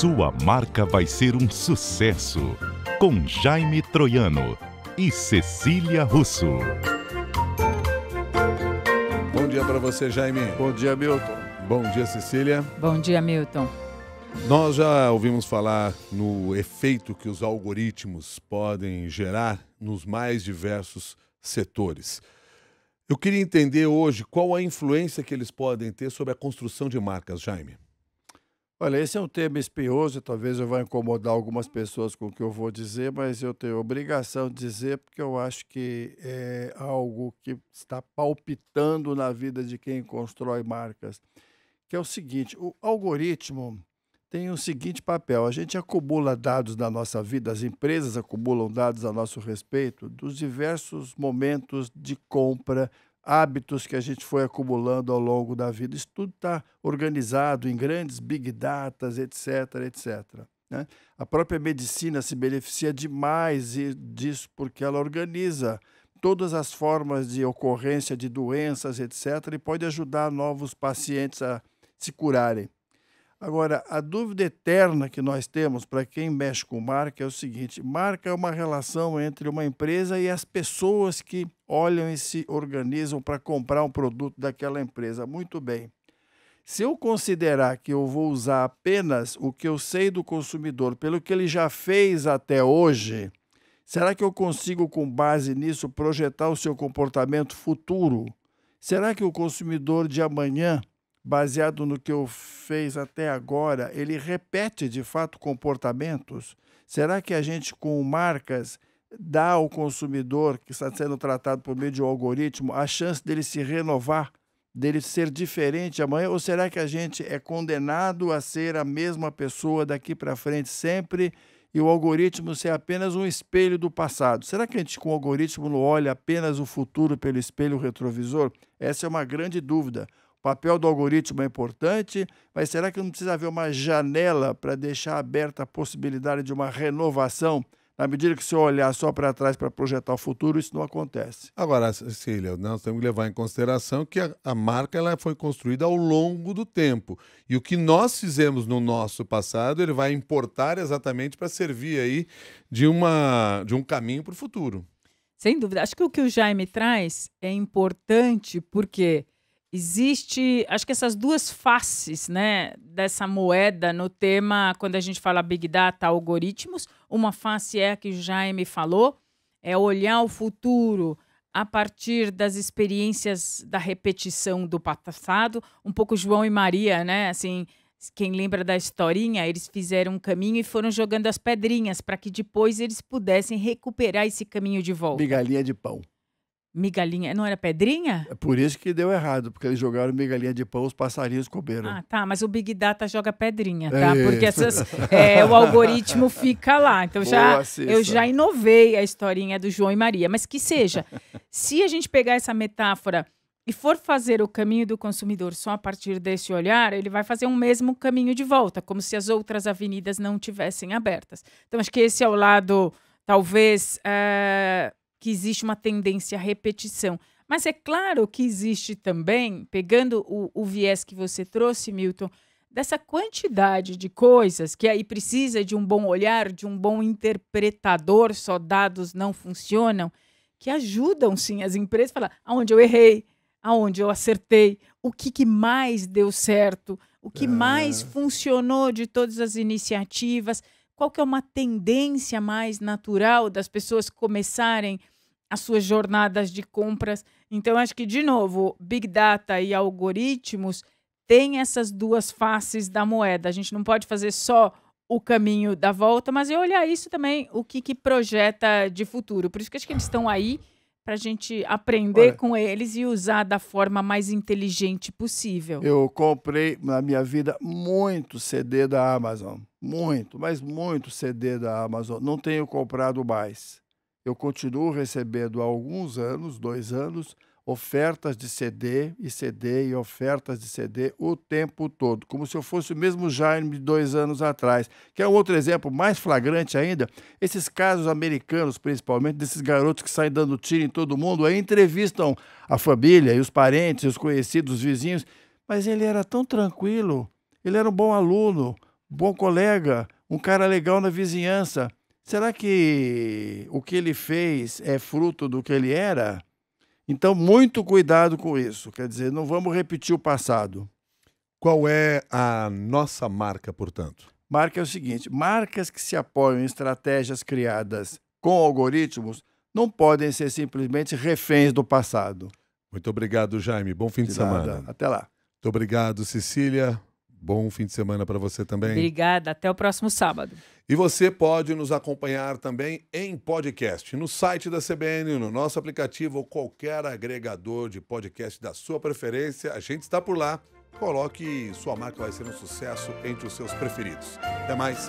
Sua marca vai ser um sucesso. Com Jaime Troiano e Cecília Russo. Bom dia para você, Jaime. Bom dia, Milton. Bom dia, Cecília. Bom dia, Milton. Nós já ouvimos falar no efeito que os algoritmos podem gerar nos mais diversos setores. Eu queria entender hoje qual a influência que eles podem ter sobre a construção de marcas, Jaime. Olha, esse é um tema espinhoso, talvez eu vá incomodar algumas pessoas com o que eu vou dizer, mas eu tenho obrigação de dizer porque eu acho que é algo que está palpitando na vida de quem constrói marcas, que é o seguinte, o algoritmo tem o seguinte papel, a gente acumula dados na nossa vida, as empresas acumulam dados a nosso respeito dos diversos momentos de compra, hábitos que a gente foi acumulando ao longo da vida. Isso tudo está organizado em grandes big datas, etc, etc. Né? A própria medicina se beneficia demais disso porque ela organiza todas as formas de ocorrência de doenças, etc, e pode ajudar novos pacientes a se curarem. Agora, a dúvida eterna que nós temos para quem mexe com marca é o seguinte: marca é uma relação entre uma empresa e as pessoas que olham e se organizam para comprar um produto daquela empresa. Muito bem. Se eu considerar que eu vou usar apenas o que eu sei do consumidor, pelo que ele já fez até hoje, será que eu consigo, com base nisso, projetar o seu comportamento futuro? Será que o consumidor de amanhã, baseado no que eu fez até agora, ele repete de fato comportamentos? Será que a gente, com marcas, dá ao consumidor que está sendo tratado por meio de um algoritmo a chance dele se renovar, dele ser diferente amanhã? Ou será que a gente é condenado a ser a mesma pessoa daqui para frente sempre e o algoritmo ser apenas um espelho do passado? Será que a gente com o algoritmo não olha apenas o futuro pelo espelho retrovisor? Essa é uma grande dúvida. O papel do algoritmo é importante, mas será que não precisa haver uma janela para deixar aberta a possibilidade de uma renovação? Na medida que você olhar só para trás para projetar o futuro, isso não acontece. Agora, Cecília, nós temos que levar em consideração que a, a, marca ela foi construída ao longo do tempo. E o que nós fizemos no nosso passado, ele vai importar exatamente para servir aí de, uma, de um caminho para o futuro. Sem dúvida. Acho que o que o Jaime traz é importante porque existe, acho que essas duas faces, né, dessa moeda no tema quando a gente fala big data, algoritmos, uma face é a que o Jaime falou, é olhar o futuro a partir das experiências da repetição do passado, um pouco João e Maria, né, assim, quem lembra da historinha, eles fizeram um caminho e foram jogando as pedrinhas para que depois eles pudessem recuperar esse caminho de volta. bigalinha de pão. Migalhinha, não era pedrinha? É por isso que deu errado, porque eles jogaram migalhinha de pão, os passarinhos comeram. Ah, tá, mas o Big Data joga pedrinha, tá? É porque essas, é, o algoritmo fica lá. Então Boa, já, assista. eu já inovei a historinha do João e Maria. Mas que seja, se a gente pegar essa metáfora e for fazer o caminho do consumidor só a partir desse olhar, ele vai fazer um mesmo caminho de volta, como se as outras avenidas não tivessem abertas. Então acho que esse é o lado, talvez. Eh, que existe uma tendência à repetição. Mas é claro que existe também, pegando o, o viés que você trouxe, Milton, dessa quantidade de coisas que aí precisa de um bom olhar, de um bom interpretador, só dados não funcionam, que ajudam sim as empresas a falar aonde eu errei, aonde eu acertei, o que, que mais deu certo, o que é. mais funcionou de todas as iniciativas. Qual que é uma tendência mais natural das pessoas começarem as suas jornadas de compras? Então, acho que, de novo, Big Data e algoritmos têm essas duas faces da moeda. A gente não pode fazer só o caminho da volta, mas é olhar isso também, o que, que projeta de futuro. Por isso que acho que eles estão aí para a gente aprender Olha, com eles e usar da forma mais inteligente possível. Eu comprei na minha vida muito CD da Amazon muito, mas muito CD da Amazon. Não tenho comprado mais. Eu continuo recebendo há alguns anos, dois anos, ofertas de CD e CD e ofertas de CD o tempo todo, como se eu fosse o mesmo Jaime de dois anos atrás. Que é um outro exemplo mais flagrante ainda, esses casos americanos, principalmente, desses garotos que saem dando tiro em todo mundo, aí entrevistam a família e os parentes, os conhecidos, os vizinhos, mas ele era tão tranquilo, ele era um bom aluno, bom colega, um cara legal na vizinhança. Será que o que ele fez é fruto do que ele era? Então, muito cuidado com isso. Quer dizer, não vamos repetir o passado. Qual é a nossa marca, portanto? Marca é o seguinte: marcas que se apoiam em estratégias criadas com algoritmos não podem ser simplesmente reféns do passado. Muito obrigado, Jaime. Bom fim de, de semana. Até lá. Muito obrigado, Cecília. Bom fim de semana para você também. Obrigada, até o próximo sábado. E você pode nos acompanhar também em podcast, no site da CBN, no nosso aplicativo ou qualquer agregador de podcast da sua preferência. A gente está por lá. Coloque sua marca vai ser um sucesso entre os seus preferidos. Até mais.